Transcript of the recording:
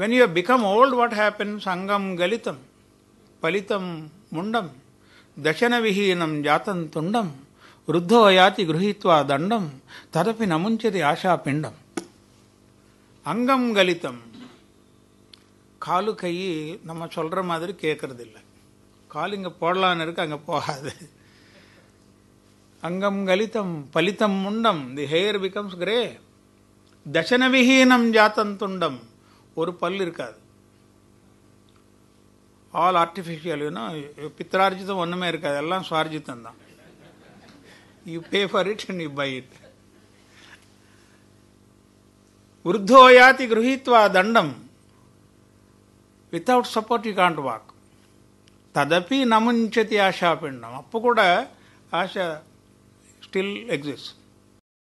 When you have become old, what happens? Sangam galitam, palitam mundam, dashanavihinam jatam tundam, ருத்தோயாதி கிருஹித்வா தண்டம் ததப்பி நமுஞ்சதி ஆஷா பிண்டம் அங்கம் கலித்தம் காலு கை நம்ம சொல்கிற மாதிரி கேட்கறது இல்லை கால் இங்கே போடலான்னு இருக்கு அங்கே போகாது அங்கம் கலித்தம் பலித்தம் முண்டம் தி ஹெயர் பிகம்ஸ் கிரே தசனவிஹீனம் ஜாத்தந்துண்டம் ஒரு பல் இருக்காது ஆல் ஆர்டிஃபிஷியல் யூனோ ஒன்றுமே இருக்காது எல்லாம் சுவார்ஜித்தம் தான் you pay for it and you buy it వృద్ధోయాతి గృహీత్వా దండం சப்போர்ட் யூ యూ வாக் ததப்பி తదపి నముంచతి ఆశాపిండం అప్పు కూడా ఆశ స్టిల్ ఎగ్జిస్ట్